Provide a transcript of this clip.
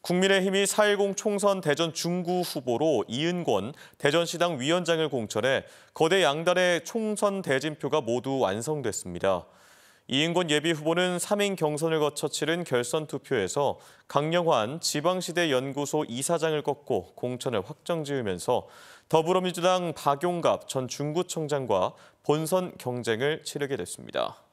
국민의힘이 4.10 총선 대전 중구 후보로 이은권 대전시당 위원장을 공천해 거대 양단의 총선 대진표가 모두 완성됐습니다. 이인권 예비후보는 3인 경선을 거쳐 치른 결선 투표에서 강영환 지방시대 연구소 이사장을 꺾고 공천을 확정지으면서 더불어민주당 박용갑 전 중구청장과 본선 경쟁을 치르게 됐습니다.